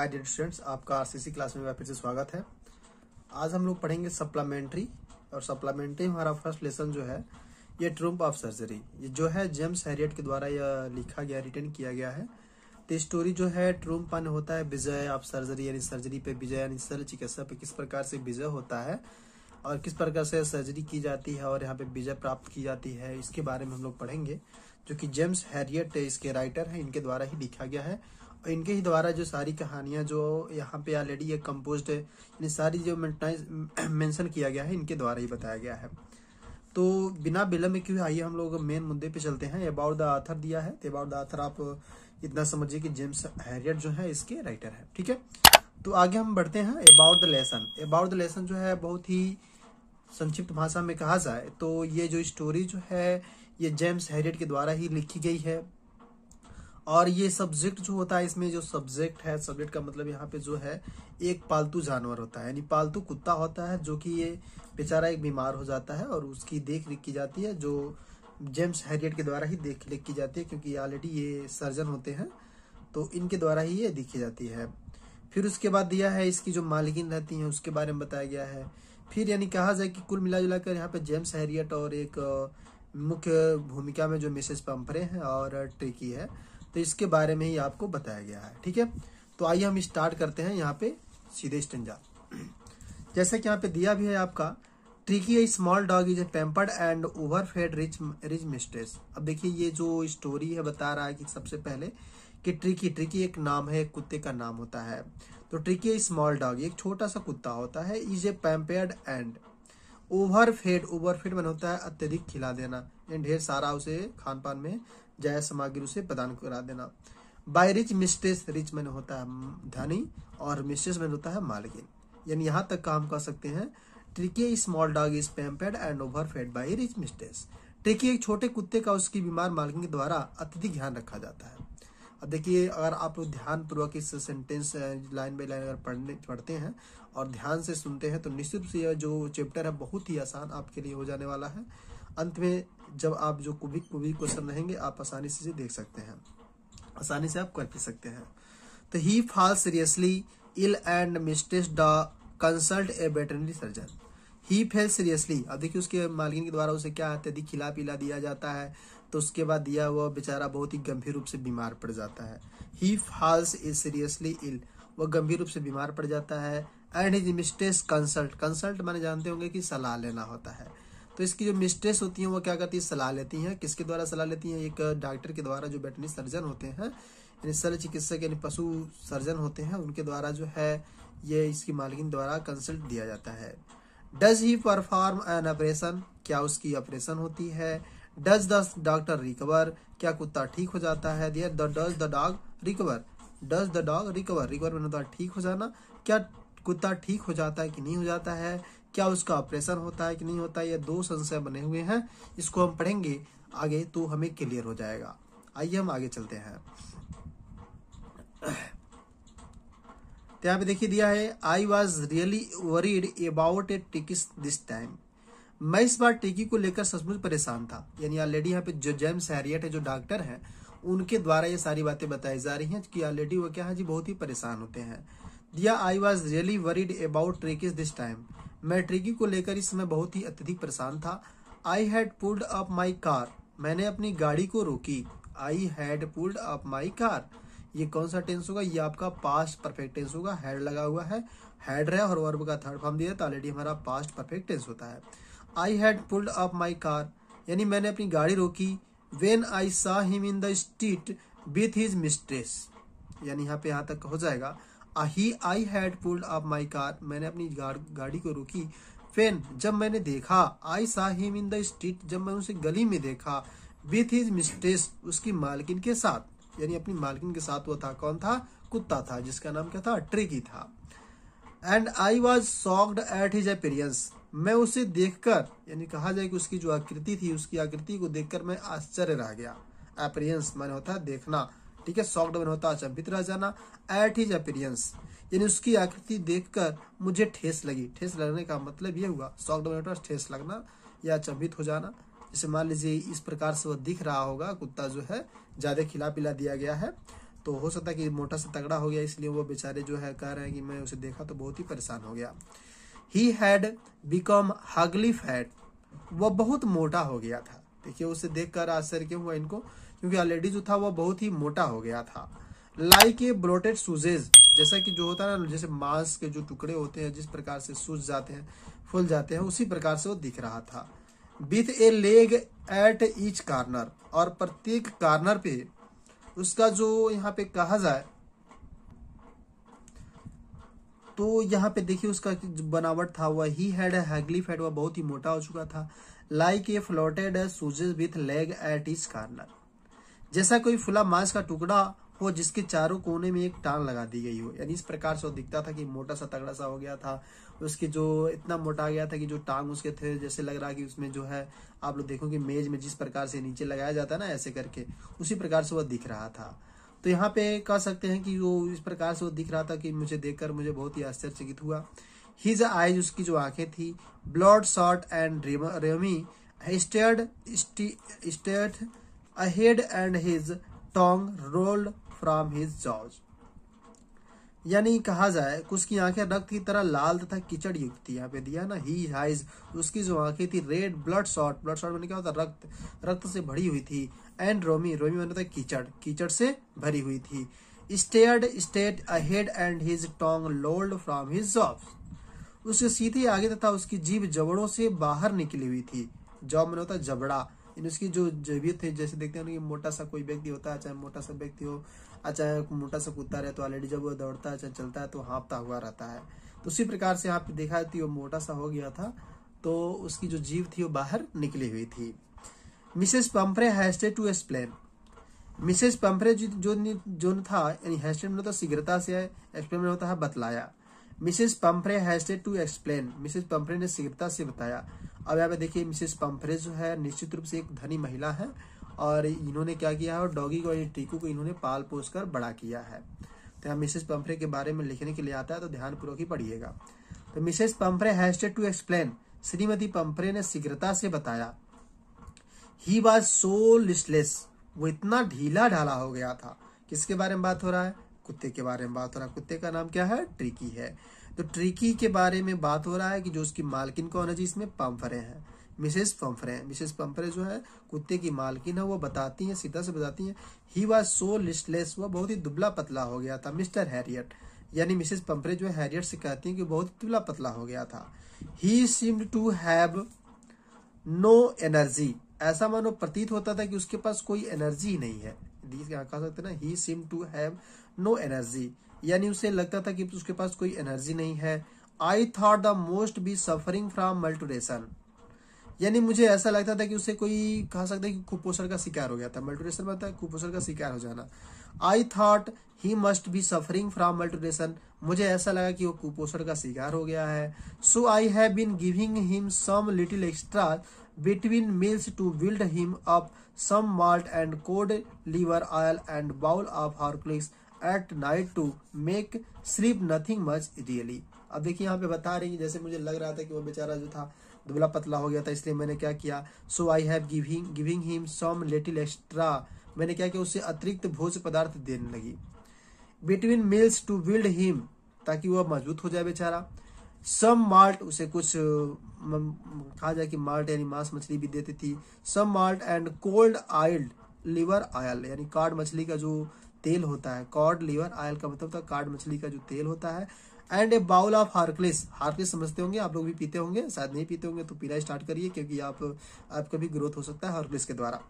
हाय dear students आपका RCC class में वापस से स्वागत है आज हम लोग पढ़ेंगे सप्लामेंट्री और सप्लामेंट्री हमारा फर्स्ट लेसन जो है ये ट्रम्प ऑफ सर्जरी ये जो है जेम्स हैरियट के द्वारा यह लिखा गया रिटर्न किया गया है तो स्टोरी जो है ट्रम्प अन होता है विजय ऑफ सर्जरी यानी सर्जरी पे विजय यानी सर चिकित्सा पे किस प्रकार से विजय होता है और किस प्रकार से सर्जरी की जाती है और यहाँ पे विजय प्राप्त की जाती है इसके बारे में हम लोग पढ़ेंगे जो कि जेम्स हैरियट इसके राइटर हैं इनके द्वारा ही लिखा गया है इनके ही द्वारा जो सारी कहानियां जो यहाँ पे ऑलरेडी ये कम्पोज है सारी जो मेंशन किया गया है इनके द्वारा ही बताया गया है तो बिना विलम्ब के आइए हम लोग मेन मुद्दे पे चलते हैं अबाउट द आथर दिया है अबाउट द आथर आप इतना समझिए कि जेम्स हैरियट जो है इसके राइटर है ठीक है तो आगे हम बढ़ते हैं about the lesson about the lesson जो है बहुत ही संक्षिप्त भाषा में कहा जाए तो ये जो स्टोरी जो है ये जेम्स हैरियट के द्वारा ही लिखी गई है और ये सब्जेक्ट जो होता है इसमें जो सब्जेक्ट है सब्जेक्ट का मतलब यहाँ पे जो है एक पालतू जानवर होता है यानी पालतू कुत्ता होता है जो कि ये बेचारा एक बीमार हो जाता है और उसकी देख रेख की जाती है जो जेम्स हैरियट के द्वारा ही देख रेख की जाती है क्योंकि ऑलरेडी ये सर्जन होते हैं तो इनके द्वारा ही ये देखी जाती है फिर उसके बाद दिया है इसकी जो मालिकीन रहती हैं उसके बारे में बताया गया है फिर यानी कहा जाए कि कुल मिला जुला कर यहाँ पे जेम्स हैरियट और एक मुख्य भूमिका में जो मिसेस पंपरे हैं और ट्रिकी है तो इसके बारे में ही आपको बताया गया है ठीक है तो आइए हम स्टार्ट करते हैं यहाँ पे सीधे स्टंजा जैसे कि यहाँ पे दिया भी है आपका Tricki a small dog is a pampered and over fed rich rich mistress अब देखिए ये जो स्टोरी है बता रहा है कि सबसे पहले कि ट्रिकी ट्रिकी एक नाम है कुत्ते का नाम होता है तो ट्रिकी ए स्मॉल डॉग एक छोटा सा कुत्ता होता है is a pampered and over fed over fed मन होता है अत्यधिक खिला देना एंड ढेर सारा उसे खान पान में जायज सामग्री उसे प्रदान करा देना by rich mistress rich man होता है धनी और मिस्ट्रेस मैन होता है मालकिन यानी यहाँ तक काम कर सकते हैं Tricki small dog is pampered and over fed by rich mistress Tricki एक छोटे कुत्ते का उसकी बीमार मालकिन के द्वारा अत्यधिक ध्यान रखा जाता है अब देखिए अगर आप लोग ध्यानपूर्वक इस सेंटेंस लाइन बाई लाइन अगर पढ़ने पढ़ते हैं और ध्यान से सुनते हैं तो निश्चित रूप से यह जो चैप्टर है बहुत ही आसान आपके लिए हो जाने वाला है अंत में जब आप जो कुबिक कुबिक क्वेश्चन रहेंगे आप आसानी से देख सकते हैं आसानी से आप कर भी सकते हैं तो he fall seriously ill and mistress the consult a veterinary surgeon he fell seriously अब देखिए उसके मालकिन के द्वारा उसे क्या अत्यधिक खिला पिला दिया जाता है तो उसके बाद दिया हुआ बेचारा बहुत ही गंभीर रूप से बीमार पड़ जाता है he falls is seriously ill वह गंभीर रूप से बीमार पड़ जाता है and his mistress consult consult माने जानते होंगे कि सलाह लेना होता है तो इसकी जो मिस्ट्रेस होती है वो क्या करती है सलाह लेती हैं किसके द्वारा सलाह लेती हैं एक डॉक्टर के द्वारा जो बैटनी सर्जन होते हैं यानी सर चिकित्सक यानी पशु सर्जन होते हैं उनके द्वारा जो है ये इसकी मालकिन द्वारा कंसल्ट दिया जाता है does he perform an operation क्या उसकी ऑपरेशन होती है डज द डॉक्टर रिकवर क्या कुत्ता ठीक हो जाता है there the does the dog recover does the dog recover recover मैंने ठीक हो जाना क्या कुत्ता ठीक हो जाता है कि नहीं हो जाता है क्या उसका ऑपरेशन होता है कि नहीं होता है ये दो संशय बने हुए हैं इसको हम पढ़ेंगे आगे तो हमें क्लियर हो जाएगा आइए हम आगे चलते हैं तो पे देखिए दिया है I was really worried about a Tricki this time मैं इस बार टिकी को लेकर सचमुच परेशान था यानी ऑलरेडी यहाँ पे जो जेम्स हैरियट है जो डॉक्टर है उनके द्वारा ये सारी बातें बताई जा रही हैं कि ऑलरेडी वो क्या है जी बहुत ही परेशान होते हैं दिया I was really worried about Tricki's this time मैं ट्रिकी को लेकर इस समय बहुत ही अत्यधिक परेशान था I had pulled up my car मैंने अपनी गाड़ी को रोकी I had pulled up my car ये कौन सा टेंस होगा ये आपका पास्ट परफेक्ट टेंस होगा हैड लगा हुआ है हैड रहा और वर्ब का थर्ड फॉर्म दिया था ऑलरेडी हमारा पास्ट परफेक्ट टेंस होता है I had pulled up my car यानी मैंने अपनी गाड़ी रोकी when I saw him in the street with his mistress यानी यहाँ पे यहाँ तक हो जाएगा ही I had pulled up my car मैंने अपनी गाड़ी को रोकी फेन जब मैंने देखा आई saw him in the street जब मैं उसे गली में देखा विथ हिज मिस्ट्रेस उसकी मालकिन के साथ यानी अपनी मालकिन के साथ वो था कौन था कुत्ता था जिसका नाम क्या था ट्रिकी था and I was shocked at his appearance मैं उसे देखकर यानी कहा जाए कि उसकी जो आकृति थी उसकी आकृति को देखकर मैं आश्चर्य रह गया अपेरियंस मैंने होता है देखना ठीक है सॉक्ड में होता अचंभित अच्छा, रह जाना एट हिज अपीरियंस यानी उसकी आकृति देखकर मुझे ठेस लगी ठेस लगने का मतलब ये हुआ सॉक्ड में होता ठेस लगना या अचंभित अच्छा, हो जाना जैसे मान लीजिए इस प्रकार से वो दिख रहा होगा कुत्ता जो है ज़्यादा खिला पिला दिया गया है तो हो सकता है कि मोटा सा तगड़ा हो गया इसलिए वो बेचारे जो है कह रहे हैं कि मैं उसे देखा तो बहुत ही परेशान हो गया he had become hugely fat वह बहुत मोटा हो गया था देखिए उसे देखकर आश्चर्य क्यों हुआ इनको क्योंकि ऑलरेडी जो था वो बहुत ही मोटा हो गया था लाइक ए ब्रोटेड सूजेज जैसा कि जो होता है ना जैसे मांस के जो टुकड़े होते हैं जिस प्रकार से सूज जाते हैं फूल जाते हैं उसी प्रकार से वो दिख रहा था with a leg at each corner और प्रत्येक कार्नर पे उसका जो यहाँ पे कहा जाए तो यहाँ पे देखिए उसका बनावट था वह ही हैड हैगली फैट वह बहुत ही मोटा हो चुका था like a floated sausage with leg at each corner जैसा कोई फुला मांस का टुकड़ा हो जिसके चारों कोने में एक टांग लगा दी गई हो यानी इस प्रकार से दिखता था कि मोटा सा तगड़ा सा हो गया था उसके जो इतना मोटा गया था कि जो टांग उसके थे जैसे लग रहा कि उसमें जो है आप लोग देखो कि मेज में जिस प्रकार से नीचे लगाया जाता है ना ऐसे करके उसी प्रकार से वह दिख रहा था तो यहाँ पे कह सकते हैं कि वो इस प्रकार से वो दिख रहा था कि मुझे देखकर मुझे बहुत ही आश्चर्यचकित हुआ हिज आईज उसकी जो आंखें थी bloodshot and rheumy stared stared ahead and his tongue rolled from his jaws. यानी कहा जाए कुछ की आंखें रक्त की तरह लाल तथा कीचड़ युक्त थी यहाँ पे दिया ना ही हाइज उसकी जो आंखें थी red bloodshot bloodshot मैंने क्या होता रक्त रक्त से भरी हुई थी एंड रोमी रोमी मैंने था कीचड़ कीचड़ से भरी हुई थी stared straight ahead and his tongue lolled from his जॉब्स उसके सीधे आगे तथा उसकी जीभ जबड़ों से बाहर निकली हुई थी जॉब मैंने होता जबड़ा इसकी जो जैवियत है जैसे देखते हैं ना कि मोटा सा कोई व्यक्ति होता है चाहे मोटा सा व्यक्ति हो चाहे मोटा सा कुत्ता रहे तो ऑलरेडी जब वो दौड़ता है चाहे चलता है तो हाँपता हुआ रहता है तो उसी प्रकार से आप देखा कि वो मोटा सा हो गया था तो उसकी जो जीव थी वो बाहर निकली हुई थी Mrs Pumphrey hastened to explain Mrs Pumphrey जो जो था यानी हैस्टे में मतलब होता शीघ्रता से एक्सप्लेन में होता है बतलाया Mrs Pumphrey hastened to explain Mrs Pumphrey ने शीघ्रता से बताया अब यहाँ पे देखिए मिसेस पम्फ्रे जो है निश्चित रूप से एक धनी महिला है और इन्होंने क्या किया है और डॉगी को टीकू को इन्होंने पाल पोस कर बड़ा किया है तो यहाँ मिसेस पम्फ्रे के बारे में लिखने के लिए आता है तो ध्यानपूर्वक ही पढ़िएगा तो Mrs Pumphrey hastened to explain श्रीमती पम्फ्रे ने शीघ्रता से बताया ही वॉज सो लिस्टलेस वो इतना ढीला ढाला हो गया था किसके बारे में बात हो रहा है कुत्ते के बारे में बात हो रहा है कुत्ते का नाम क्या है ट्रिकी है तो ट्रिकी के बारे में बात हो रहा है कि जो उसकी मालकिन कौन है जी इसमें पम्फरे हैं मिसेस पम्फरे मिसेस पम्फरे जो है कुत्ते की मालकिन है वो बताती हैं सीधा से बताती हैं ही वॉज सो लिस्टलेस वह बहुत ही दुबला पतला हो गया था मिस्टर हैरियट यानी मिसेस पम्फरे जो हैरियट से कहती हैं कि बहुत दुबला पतला हो गया था he seemed to have no energy ऐसा मानो प्रतीत होता था कि उसके पास कोई एनर्जी नहीं है कह सकते ना he seem to have no energy यानी उसे लगता था कि उसके पास कोई एनर्जी नहीं है I thought the most be suffering from malnutrition यानी मुझे ऐसा लगता था कि उसे कोई कह सकते है कि कुपोषण का शिकार हो गया था मल्टोरेशन मतलब कुपोषण का शिकार हो जाना I thought he must be suffering from malnutrition मुझे ऐसा लगा कि वो कुपोषण का शिकार हो गया है so I have been giving him some little extra between meals to build him up some malt and cod liver oil and bowl of Horlicks at night to make sleep nothing much really अब देखिए यहाँ पे बता रही है जैसे मुझे लग रहा था कि वो बेचारा जो था दुबला पतला हो गया था इसलिए मैंने क्या किया so I have giving giving him some little extra मैंने क्या किया उसे अतिरिक्त भोज पदार्थ देने लगी between meals to build him ताकि वह मजबूत हो जाए बेचारा सम माल्ट उसे कुछ कहा जाए कि माल्ट यानी मांस मछली भी देती थी some malt and cold oiled liver oil यानी कार्ड मछली का जो तेल होता है कॉड लीवर आयल का मतलब था कार्ड मछली का जो तेल होता है and a bowl of Horlicks Horlicks समझते होंगे आप लोग भी पीते होंगे शायद नहीं पीते होंगे तो पीना स्टार्ट करिए क्योंकि आप आपका भी ग्रोथ हो सकता है हार्कलिस के द्वारा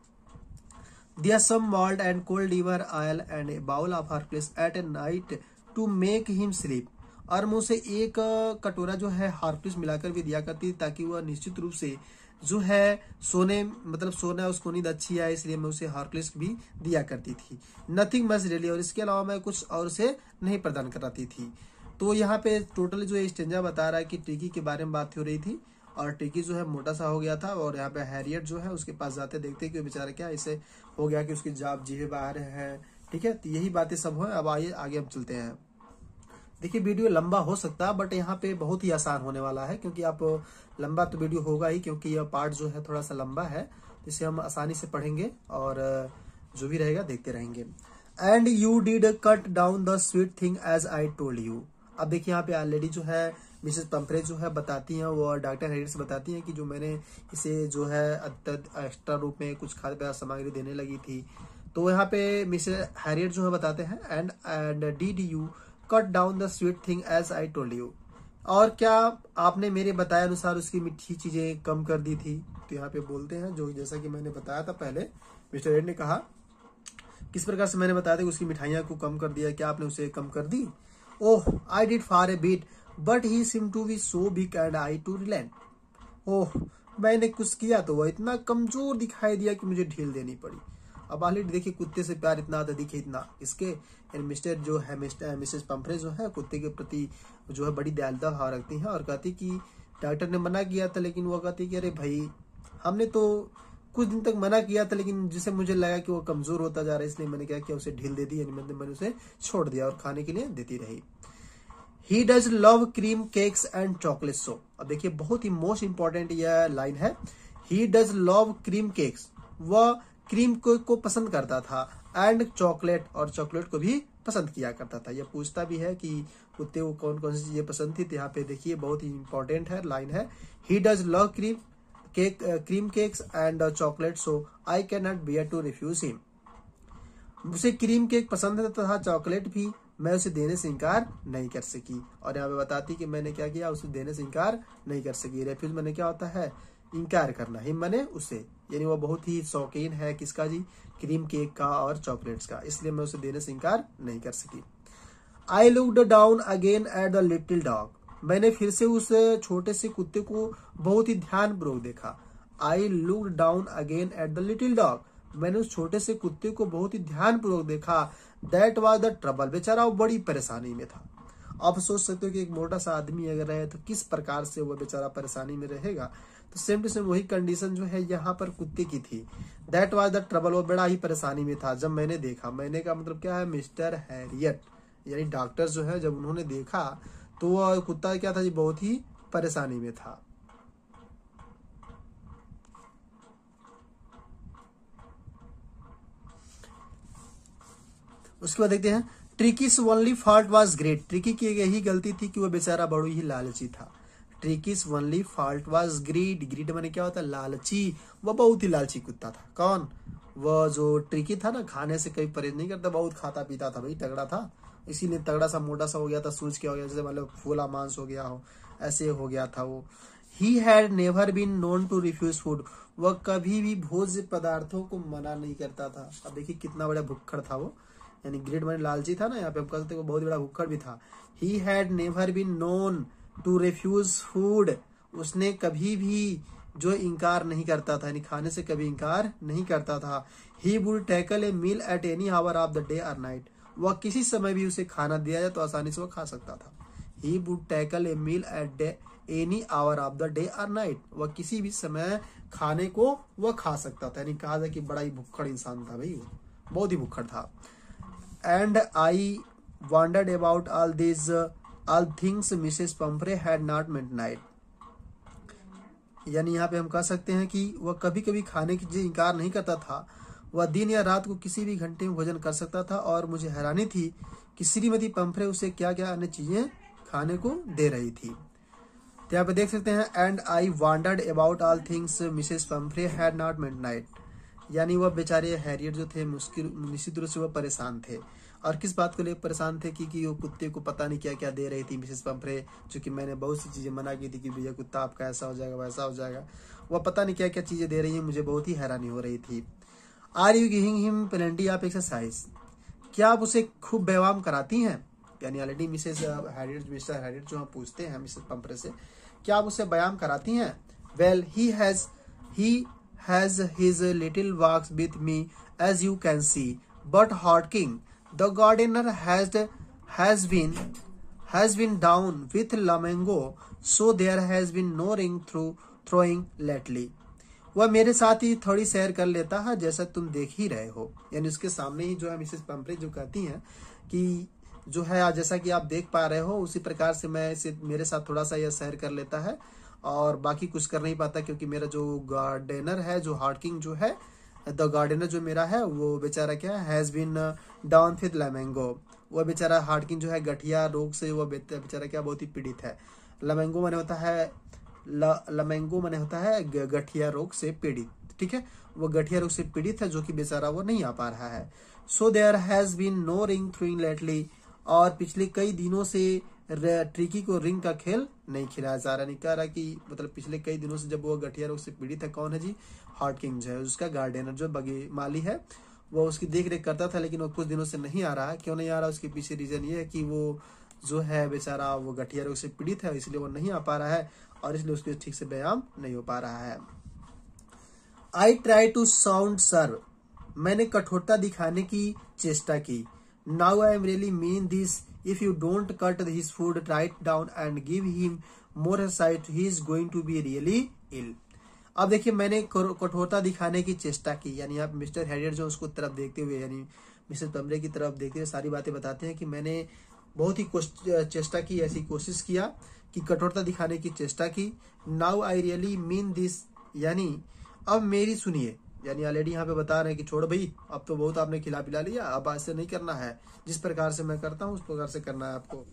दिया some malt and cold liver oil and a bowl of Horlicks at a night to make him sleep और मुँह एक कटोरा जो है हार्पिस मिलाकर भी दिया करती थी ताकि वह निश्चित रूप से जो है सोने मतलब सोना उसको नींद अच्छी है इसलिए मैं उसे हॉर्कलिस भी दिया करती थी नथिंग मच रेली और इसके अलावा मैं कुछ और उसे नहीं प्रदान कराती थी तो यहाँ पे टोटल जो स्टेंजा बता रहा है कि टिकी के बारे में बात हो रही थी और टिकी जो है मोटा सा हो गया था और यहाँ पे हैरियट जो है उसके पास जाते देखते कि बेचारा क्या इसे हो गया कि उसकी जाप जीवे बाहर है ठीक है तो यही बातें सब हो अब आइए आगे हम चलते हैं देखिए वीडियो लंबा हो सकता है बट यहाँ पे बहुत ही आसान होने वाला है क्योंकि आप लंबा तो वीडियो होगा ही क्योंकि यह पार्ट जो है थोड़ा सा लंबा है इसे हम आसानी से पढ़ेंगे और जो भी रहेगा देखते रहेंगे and you did cut down the sweet thing as I told you अब देखिए यहाँ पे ऑलरेडी जो है मिसेज पंपरे जो है बताती हैं वो डॉक्टर से बताती हैं कि जो मैंने इसे जो है एक्स्ट्रा रूप में कुछ खाद्य पदार्थ सामग्री देने लगी थी तो यहाँ पे मिसेज हैरियट जो है बताते हैं and and did you cut down the sweet thing as I told you और क्या आपने मेरे बताए अनुसार उसकी मीठी चीजें कम कर दी थी तो यहाँ पे बोलते हैं जो जैसा कि मैंने बताया था पहले मिस्टर एड ने कहा किस प्रकार से मैंने बताया था कि उसकी मिठाइया को कम कर दिया क्या आपने उसे कम कर दी oh I did for a bit but he seem to be so big and I to relent ओह मैंने कुछ किया तो वह इतना कमजोर दिखाई दिया कि मुझे ढील देनी पड़ी अब ऑलरेडी देखिए कुत्ते से प्यार इतना आता दिखे इतना इसके एंड मिस्टर जो है मिस्टर मिसेस पंफरे जो है कुत्ते के प्रति जो है बड़ी दयालता भाव रखती हैं और कहती कि डॉक्टर ने मना किया था लेकिन वो कहती कि अरे भाई हमने तो कुछ दिन तक मना किया था लेकिन जिसे मुझे लगा कि वो कमजोर होता जा रहा है इसलिए मैंने क्या किया उसे ढील दे दी यानी मतलब मैंने उसे छोड़ दिया और खाने के लिए देती रही he does love cream cakes and chocolate so अब देखिए बहुत ही मोस्ट इंपॉर्टेंट यह लाइन है he does love cream cakes वह क्रीम को, को पसंद करता था एंड चॉकलेट और चॉकलेट को भी पसंद किया करता था यह पूछता भी है कि कुत्ते को कौन कौन सी चीजें पसंद थी तो यहाँ पे देखिए बहुत ही इंपॉर्टेंट है लाइन है he does love cream cake cream cakes and chocolate so I cannot bear to refuse him उसे क्रीम केक पसंद रहता था चॉकलेट भी मैं उसे देने से इनकार नहीं कर सकी और यहाँ पे बताती कि मैंने क्या किया उसे देने से इनकार नहीं कर सकी रेफ्यूज मैंने क्या होता है इनकार करना हिम मैंने उसे यानी वो बहुत ही शौकीन है किसका जी क्रीम केक का और चॉकलेट्स का इसलिए मैं उसे देने से इनकार नहीं कर सकी I looked down again at the little dog मैंने फिर से उस छोटे से कुत्ते को बहुत ही पूर्वक देखा I look down again at the little dog मैंने उस छोटे से कुत्ते को बहुत ही ध्यानपूर्वक देखा दैट वॉज द ट्रबल बेचारा वो बड़ी परेशानी में था आप सोच सकते हो कि एक मोटा सा आदमी अगर रहे तो किस प्रकार से वो बेचारा परेशानी में रहेगा तो सेम टू सेम वही कंडीशन जो है यहाँ पर कुत्ते की थी दैट वॉज द ट्रबल वो बड़ा ही परेशानी में था जब मैंने देखा मैंने का मतलब क्या है मिस्टर हैरियट यानी डॉक्टर जो है जब उन्होंने देखा तो वो कुत्ता क्या था जी बहुत ही परेशानी में था उसके बाद देखते हैं Tricki only fault was great Tricki की यही गलती थी कि वह बेचारा बड़ू ही लालची था Tricki's only fault was greed greed मैंने क्या होता है लालची वह बहुत ही लालची कुत्ता था कौन वह जो ट्रिकी था ना खाने से कभी परहेज नहीं करता बहुत खाता पीता था भाई तगड़ा था इसीलिए तगड़ा सा मोटा सा हो गया था सूच क्या हो गया जैसे मतलब फूला मांस हो गया हो ऐसे हो गया था वो he had never been known to refuse food वह कभी भी भोज्य पदार्थों को मना नहीं करता था अब देखिए कितना बड़ा भुक्खड़ था वो यानी ग्रेड मैंने लालची था ना यहाँ पे हम कह सकते बहुत बड़ा भुक्खड़ भी था he had never been known to refuse food उसने कभी भी जो इनकार नहीं करता था यानी खाने से कभी इनकार नहीं करता था he would tackle a meal at any hour of the day or night वह किसी समय भी उसे खाना दिया जाए तो आसानी से वह खा सकता था he would tackle a meal at day any hour of the day or night वह किसी भी समय खाने को वह खा सकता था यानी कहा जाए कि बड़ा ही भुखड़ इंसान था भाई वो बहुत ही भुखड़ था and I wondered about all this all things Mrs Pumphrey had not meant night यानी यहाँ पे हम कह सकते हैं कि वह कभी कभी खाने की चीज इनकार नहीं करता था वह दिन या रात को किसी भी घंटे में भोजन कर सकता था और मुझे हैरानी थी कि श्रीमती पम्फरे उसे क्या क्या अन्य चीज़ें खाने को दे रही थी तो यहाँ पे देख सकते हैं and I wondered about all things Mrs Pumphrey had not meant night यानी वह बेचारे हैरियर जो थे मुश्किल निश्चित रूप से वह परेशान थे और किस बात को लेकर परेशान थे कि, कि वो कुत्ते को पता नहीं क्या क्या दे रही थी मिसेस पंपरे चूँकि मैंने बहुत सी चीज़ें मना की थी कि भैया कुत्ता आपका ऐसा हो जाएगा वैसा हो जाएगा वह पता नहीं क्या क्या चीज़ें दे रही है मुझे बहुत ही हैरानी हो रही थी are you giving him plenty आप एक्सरसाइज क्या आप उसे खूब व्यायाम कराती हैं यानी already Mrs Herriot Mr Herriot जो हम पूछते हैं मिसेज पम्परे से क्या आप उसे व्यायाम कराती हैं well he has he has his little walks with me as you can see but Hodgkin The gardener has has been has been down with Lamengo, so there has been no ring through throwing lately. वह मेरे साथ ही थोड़ी सैर कर लेता है जैसा तुम देख ही रहे हो यानी उसके सामने ही जो है मिसेस पंपरे जो कहती हैं कि जो है जैसा कि आप देख पा रहे हो उसी प्रकार से मैं इसे मेरे साथ थोड़ा सा यह सैर कर लेता है और बाकी कुछ कर नहीं पाता क्योंकि मेरा जो गार्डनर है जो हार्डकिंग जो है द गार्डनर जो मेरा है वो बेचारा क्या has been down with lumbago वह बेचारा हार्डकिन जो है गठिया रोग से वह बेचारा क्या बहुत ही पीड़ित है लमेंगो मैंने होता है ल, लमेंगो मैंने होता है गठिया रोग से पीड़ित ठीक है वो गठिया रोग से पीड़ित है जो कि बेचारा वो नहीं आ पा रहा है so there has been no ring throwing lately और पिछले कई दिनों से ट्रिकी को रिंग का खेल नहीं खिलाया जा रहा नहीं कह रहा कि मतलब पिछले कई दिनों से जब वो गठिया रोग से पीड़ित है कौन है जी हार्ट किंग जो है उसका गार्डनर जो बगी माली है वो उसकी देख रेख करता था लेकिन वो कुछ दिनों से नहीं आ रहा क्यों नहीं आ रहा उसके पीछे रीजन ये है कि वो जो है बेचारा वो गठिया रोग से पीड़ित है इसलिए वो नहीं आ पा रहा है और इसलिए उसके ठीक से व्यायाम नहीं हो पा रहा है I try to sound stern मैंने कठोरता दिखाने की चेष्टा की now I am really mean this If you don't cut his food right down and give him more sight, he is going to be really ill. अब देखिए मैंने कठोरता दिखाने की चेष्टा की यानी आप मिस्टर हैरियर जो उसको तरफ देखते हुए यानी मिसेस पमरे की तरफ देखते हुए सारी बातें बताते हैं कि मैंने बहुत ही चेष्टा की ऐसी कोशिश किया कि कठोरता दिखाने की चेष्टा की now I really mean this यानी अब मेरी सुनिए यानी ऑलरेडी यहाँ पे बता रहे हैं कि छोड़ भाई अब तो बहुत आपने खिला पिला लिया अब ऐसे नहीं करना है जिस प्रकार से मैं करता हूँ उस प्रकार से करना है आपको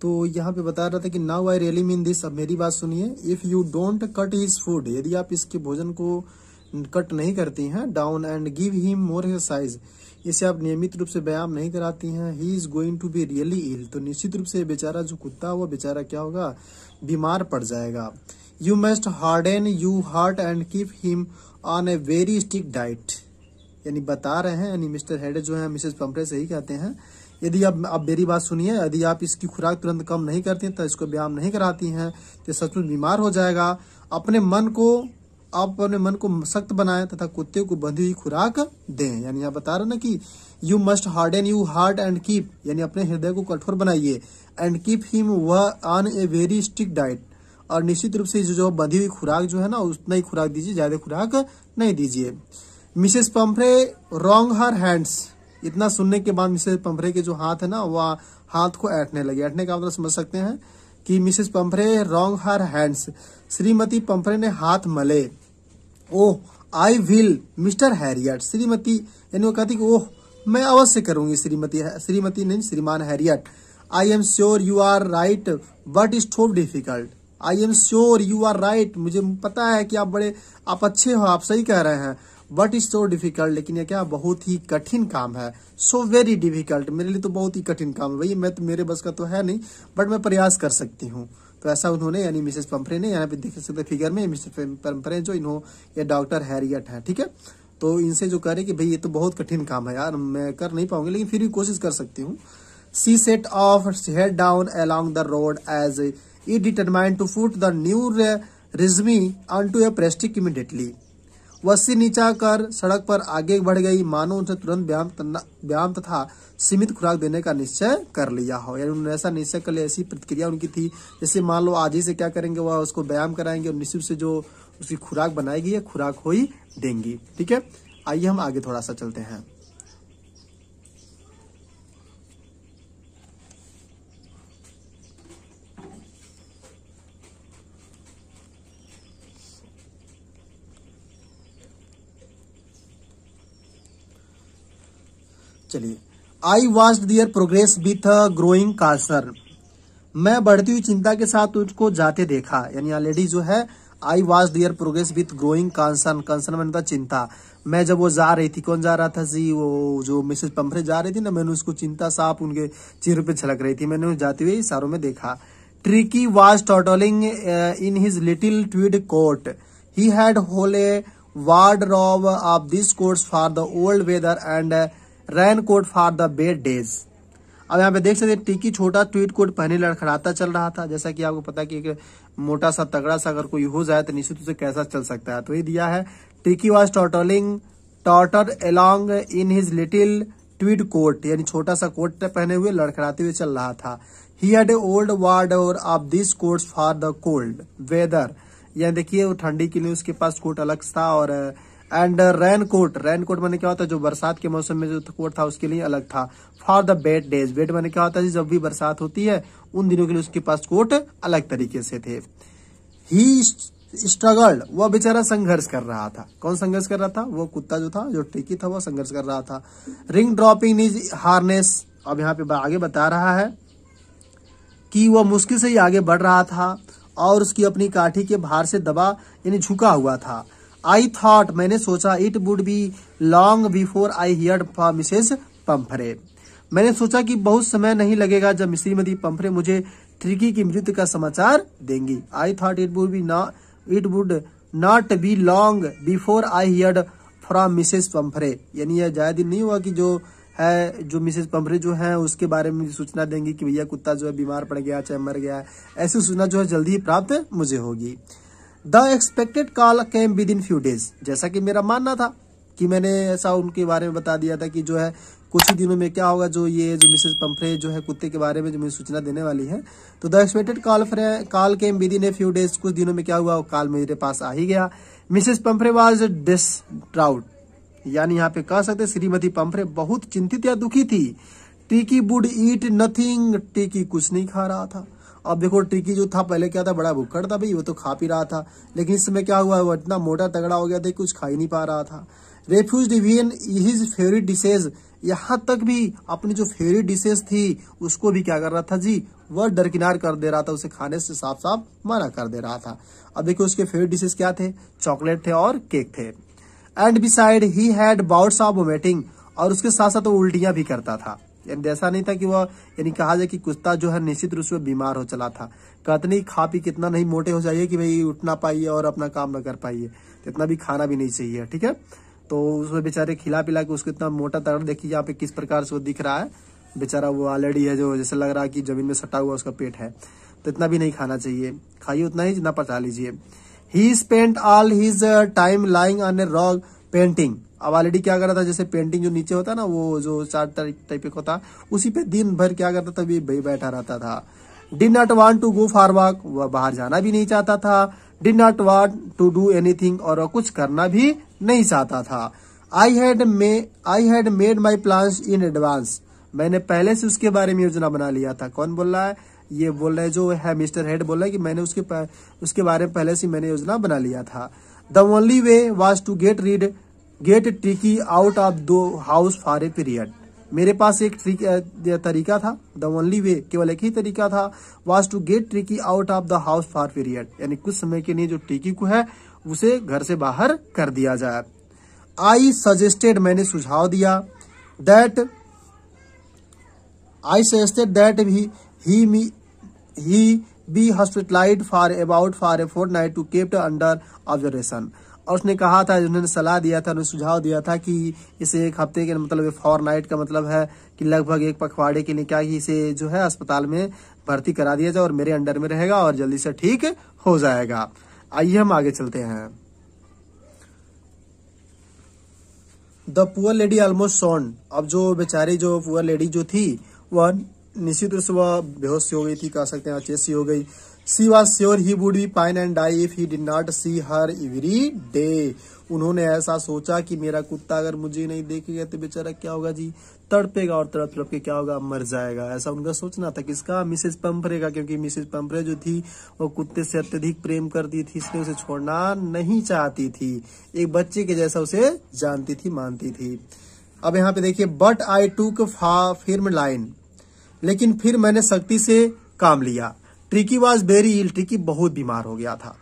तो यहाँ पे बता रहा था कि now I really mean this अब मेरी बात सुनिए if you don't cut his food यदि आप इसके भोजन को कट नहीं करती हैं down and give him more exercise इसे आप नियमित रूप से व्यायाम नहीं कराती हैं he is going to be really ill तो निश्चित रूप से बेचारा जो कुत्ता वो बेचारा क्या होगा बीमार पड़ जाएगा you must harden your heart and keep him on a very strict diet यानी बता रहे हैं यानी मिस्टर हेड जो है मिसेज पम्परे से ही कहते हैं यदि आप आप मेरी बात सुनिए यदि आप इसकी खुराक तुरंत कम नहीं करती हैं तो इसको व्यायाम नहीं कराती हैं तो सचमुच बीमार हो जाएगा अपने मन को आप अपने मन को सख्त बनाएं तथा कुत्ते को बंधी हुई खुराक दें यानी आप बता रहे ना कि you must harden your heart and keep यानी अपने हृदय को कठोर बनाइए एंड कीप हिम व on a very strict diet और निश्चित रूप से जो बंधी हुई खुराक जो है ना उतना ही खुराक दीजिए ज़्यादा खुराक नहीं दीजिए Mrs Pumphrey wrung her hands इतना सुनने के बाद मिसेस पम्फरे के जो हाथ है ना वह हाथ को ऐठने लगे ऐठने का मतलब समझ सकते हैं कि Mrs Pumphrey wrung her hands श्रीमती पंपरे ने हाथ मले oh I will Mr Herriot श्रीमती यानी वो कहती कि ओह मैं अवश्य करूंगी श्रीमती श्रीमती नहीं श्रीमान Herriot I am sure you are right but is थोप difficult I am sure you are right मुझे पता है कि आप बड़े आप अच्छे हो आप सही कह रहे हैं बट इज सो डिफिकल्ट लेकिन ये क्या बहुत ही कठिन काम है सो वेरी डिफिकल्ट मेरे लिए तो बहुत ही कठिन काम है भैया मैं तो मेरे बस का तो है नहीं बट मैं प्रयास कर सकती हूँ तो ऐसा उन्होंने यानी मिसेस पंपरे ने यहाँ पे देख सकते फिगर में मिसेस पंपरे जो इन्हों ये डॉक्टर हैरियट है ठीक है तो इनसे जो कह रहे कि भाई ये तो बहुत कठिन काम है यार मैं कर नहीं पाऊंगी लेकिन फिर भी कोशिश कर सकती हूँ she set off head down along the road as she determined to put the new regime to a practice immediately वस्सी नीचा कर सड़क पर आगे बढ़ गई मानो उनसे तुरंत व्यायाम व्यायाम तथा सीमित खुराक देने का निश्चय कर लिया हो यानी उन्होंने ऐसा निश्चय कर लिया ऐसी प्रतिक्रिया उनकी थी जैसे मान लो आज ही से क्या करेंगे वह उसको व्यायाम कराएंगे और निश्चित से जो उसकी खुराक बनाएगी या खुराक हो ही देंगी ठीक है आइए हम आगे थोड़ा सा चलते हैं चलिए I watch their progress with growing concern मैं बढ़ती हुई चिंता के साथ उसको जाते देखा यानी ऑलरेडी जो है I watch their progress with growing concern concern मैंने था चिंता मैं जब वो जा रही थी कौन जा रहा था जी वो जो मिसेज पंफरे जा रही थी ना मैंने उसको चिंता साफ उनके चेहरे पे छलक रही थी मैंने उन्हें जाते हुए इशारों में देखा Tricki was tottering in his little tweed coat he had whole a wardrobe of this coat for the old weather and raincoat for the bed days अब यहाँ पे देख सकते हैं टिकी छोटा ट्वीट कोट पहने लड़खड़ाता चल रहा था जैसा कि आपको पता कि एक मोटा सा तगड़ा सा अगर कोई हो जाए तो निश्चित उसे कैसा चल सकता है तो ये दिया है Tricki was tottering totter along in his little tweed coat यानी छोटा सा कोट पहने हुए लड़खड़ाते हुए चल रहा था he had a old ward और of this coat for the cold weather यानी देखिए वो ठंडी के लिए उसके पास कोट अलग था और uh, and raincoat raincoat मैंने क्या होता है जो बरसात के मौसम में जो कोट था उसके लिए अलग था for the bed days bed मैंने क्या होता है जब भी बरसात होती है उन दिनों के लिए उसके पास कोट अलग तरीके से थे ही स्ट्रगल्ड वह बेचारा संघर्ष कर रहा था कौन संघर्ष कर रहा था वो कुत्ता जो था जो टिकी था वह संघर्ष कर रहा था रिंग ड्रॉपिंग इज हार्नेस अब यहाँ पे आगे बता रहा है कि वह मुश्किल से ही आगे बढ़ रहा था और उसकी अपनी काठी के भार से दबा यानी झुका हुआ था आई थॉट मैंने सोचा it would be long before I hear for Mrs Pumphrey मैंने सोचा कि बहुत समय नहीं लगेगा जब श्रीमती पंफरे मुझे ट्रिकी की मृत्यु का समाचार देंगी I thought it would be not it would not be long before I hear from Mrs Pumphrey यानी यह ज्यादा दिन नहीं हुआ कि जो है जो मिसेज पंफरे जो है उसके बारे में सूचना देंगी कि भैया कुत्ता जो है बीमार पड़ गया चाहे मर गया ऐसी सूचना जो है जल्दी ही प्राप्त मुझे होगी the expected call came within few days जैसा कि मेरा मानना था कि मैंने ऐसा उनके बारे में बता दिया था कि जो है कुछ ही दिनों में क्या होगा जो ये जो मिसेज पंफरे जो है कुत्ते के बारे में जो मुझे सूचना देने वाली है तो the expected call call came within a few days कुछ दिनों में क्या हुआ वो कॉल मेरे पास आ ही गया मिसेज पंफरे वॉज डिस यानी यहाँ पे कह सकते श्रीमती पंफरे बहुत चिंतित या दुखी थी टीकी वुड ईट नथिंग टीकी कुछ नहीं खा रहा था अब देखो ट्रिकी जो था पहले क्या था बड़ा भुक्खड़ था भाई वो तो खा पी रहा था लेकिन इस समय क्या हुआ वो इतना मोटा तगड़ा हो गया था कुछ खा ही नहीं पा रहा था refuse division his favourite dishes यहाँ तक भी अपनी जो फेवरेट डिशेज थी उसको भी क्या कर रहा था जी वह दरकिनार कर दे रहा था उसे खाने से साफ साफ मना कर दे रहा था अब देखो उसके फेवरेट डिशेज क्या थे चॉकलेट थे और केक थे and beside he had bouts of vomiting और उसके साथ साथ वो उल्टियां भी करता था यानी ऐसा नहीं था कि वह यानी कहा जाए कि कुश्ता जो है निश्चित रूप से बीमार हो चला था कहते तो नहीं खा पी कितना नहीं मोटे हो जाइए कि भाई उठ ना पाइए और अपना काम ना कर पाइए तो इतना भी खाना भी नहीं चाहिए ठीक है तो उसमें बेचारे खिला पिला के उसको इतना मोटा तड़ देखिए यहाँ पे किस प्रकार से वो दिख रहा है बेचारा वो ऑलरेडी है जो जैसे लग रहा है कि जमीन में सटा हुआ उसका पेट है तो इतना भी नहीं खाना चाहिए खाइए उतना ही जितना पचा लीजिए he spent all his time lying on a rug panting अब ऑलरेडी क्या करता था जैसे पेंटिंग जो नीचे होता ना वो जो चार्ट टाइप का होता उसी पे दिन भर क्या करता था भी भाई बैठा रहता था did not want to go for walk वह बाहर जाना भी नहीं चाहता था did not want to do anything और कुछ करना भी नहीं चाहता था I had may I had made my plan in advance मैंने पहले से उसके बारे में योजना बना लिया था कौन बोल रहा है ये बोल रहे जो है मिस्टर हेड बोल रहा है कि मैंने उसके उसके बारे में पहले से मैंने योजना बना लिया था the only way was to get rid get Tricki out of the house for a period मेरे पास एक ट्रिक तरीका था द ओनली वे केवल एक ही तरीका था was to get Tricki out of the house for period यानी कुछ समय के लिए जो ट्रिकी को है उसे घर से बाहर कर दिया जाए आई सजेस्टेड मैंने सुझाव दिया that I suggested that be he me he be hospitalised for about for a fortnight to kept under observation और उसने कहा था उन्होंने सलाह दिया था उन्होंने सुझाव दिया था कि इसे एक हफ्ते के मतलब फॉर नाइट का मतलब है कि लगभग एक पखवाड़े के लिए क्या ही इसे जो है अस्पताल में भर्ती करा दिया जाए और मेरे अंडर में रहेगा और जल्दी से ठीक हो जाएगा आइए हम आगे चलते हैं the poor lady almost swooned अब जो बेचारी जो पुअर लेडी जो थी वह निश्चित रूप से वह बेहोश हो गई थी कह सकते हैं अचे सी हो गई she was sure he would be pine and die if he did not see her every day उन्होंने ऐसा सोचा कि मेरा कुत्ता अगर मुझे नहीं देखेगा तो बेचारा क्या होगा जी तड़पेगा और तड़प तड़प के क्या होगा मर जाएगा ऐसा उनका सोचना था किसका मिसेज पंपरे का क्योंकि मिसेज पंपरे जो थी वो कुत्ते से अत्यधिक प्रेम करती थी इसलिए उसे छोड़ना नहीं चाहती थी एक बच्चे के जैसा उसे जानती थी मानती थी अब यहाँ पे देखिए बट आई टूक फिर लाइन लेकिन फिर मैंने सख्ती से काम लिया Tricki was very ill Tricki बहुत बीमार हो गया था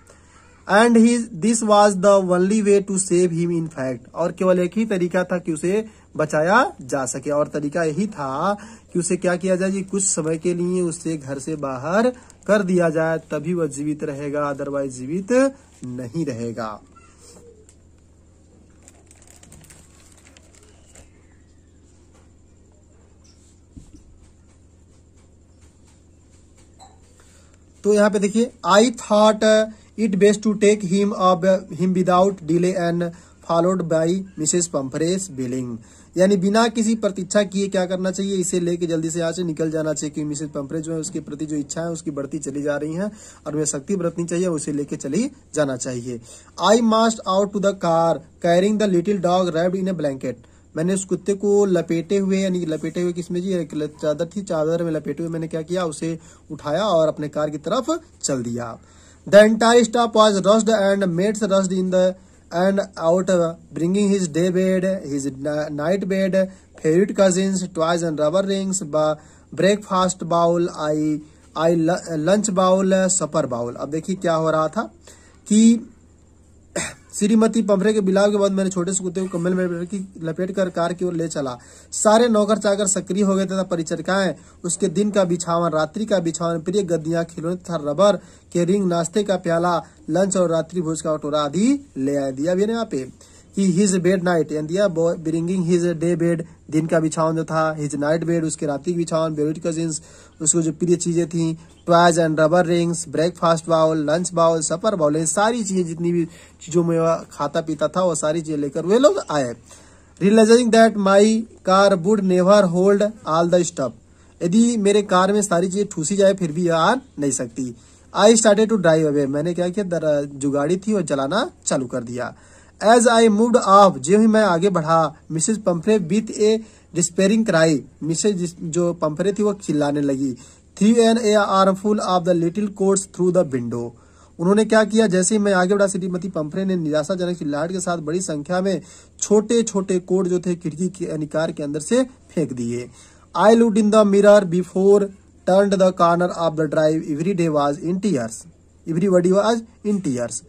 and he this was the only way to save him in fact और केवल एक ही तरीका था कि उसे बचाया जा सके और तरीका यही था कि उसे क्या किया जाए कि कुछ समय के लिए उसे घर से बाहर कर दिया जाए तभी वह जीवित रहेगा अदरवाइज जीवित नहीं रहेगा तो यहाँ पे देखिए I thought it best to take him अब him without delay and followed by Mrs Pumphrey's billing यानी बिना किसी प्रतीक्षा किए क्या करना चाहिए इसे लेके जल्दी से यहाँ से निकल जाना चाहिए कि मिसेज पम्फरेस जो है उसके प्रति जो इच्छा है उसकी बढ़ती चली जा रही है और वह शक्ति बरतनी चाहिए उसे लेके चली जाना चाहिए I marched out to the car carrying the little dog wrapped in a blanket मैंने उस कुत्ते को लपेटे हुए यानी लपेटे हुए किसमें जी चादर थी चादर में लपेटे हुए मैंने क्या किया उसे उठाया और अपने कार की तरफ चल दिया the entire staff was rushed and maids rushed in the and out bringing his day bed his night bed favourite cushions toys and rubber rings breakfast bowl आई आई लंच बाउल सपर बाउल अब देखिए क्या हो रहा था कि श्रीमती पमरे के बिलाव के बाद मैंने छोटे से कुत्ते को कम्बल में लपेट कर कार की ओर ले चला सारे नौकर चाकर सक्रिय हो गए तथा परिचर्काएं उसके दिन का बिछावन रात्रि का बिछावन प्रिय गद्दियां खिलौने तथा रबर के रिंग नाश्ते का प्याला लंच और रात्रि भोज का कटोरा आदि ले आए दिया भी यहाँ पे हिज बेड नाइट एंड दिया ब्रिंगिंग हिज डे बेड दिन का बिछावन जो था हिज नाइट बेड उसके रात्रि की बिछावन बेरूट कजिन उसको जो प्रिय चीज़ें थी toys and rubber rings breakfast bowl lunch bowl supper bowl ये सारी चीज़ें जितनी भी चीज़ों में वह खाता पीता था वो सारी चीज़ें लेकर वे लोग आए realising that my car would never hold all the stuff यदि मेरे कार में सारी चीज़ें ठूसी जाए फिर भी यह आ नहीं सकती I started to drive away मैंने क्या किया जुगाड़ी थी और चलाना चालू कर दिया एज आई मूव्ड ऑफ जो ही मैं आगे बढ़ा Mrs Pumphrey with a despairing cry Mrs जो पंफरे थी वो चिल्लाने लगी threw in a armful of the little coat through the window उन्होंने क्या किया जैसे ही मैं आगे बढ़ा श्रीमती पंफरे ने निराशाजनक चिल्लाहट के साथ बड़ी संख्या में छोटे छोटे कोट जो थे खिड़की के अनिकार के अंदर से फेंक दिए I looked in the mirror before turn the corner of the drive every day was in tears everybody was in tears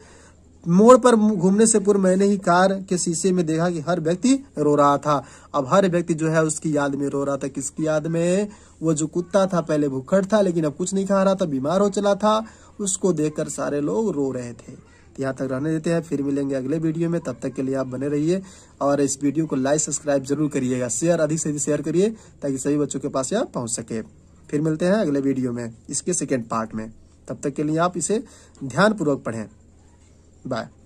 मोड़ पर घूमने से पूर्व मैंने ही कार के शीशे में देखा कि हर व्यक्ति रो रहा था अब हर व्यक्ति जो है उसकी याद में रो रहा था किसकी याद में वो जो कुत्ता था पहले भूखड़ था लेकिन अब कुछ नहीं खा रहा था बीमार हो चला था उसको देखकर सारे लोग रो रहे थे तो यहाँ तक रहने देते हैं फिर मिलेंगे अगले वीडियो में तब तक के लिए आप बने रहिए और इस वीडियो को लाइक सब्सक्राइब जरूर करिएगा शेयर अधिक से अधिक शेयर करिए ताकि सभी बच्चों के पास यह पहुंच सके फिर मिलते हैं अगले वीडियो में इसके सेकेंड पार्ट में तब तक के लिए आप इसे ध्यानपूर्वक पढ़ें Bye.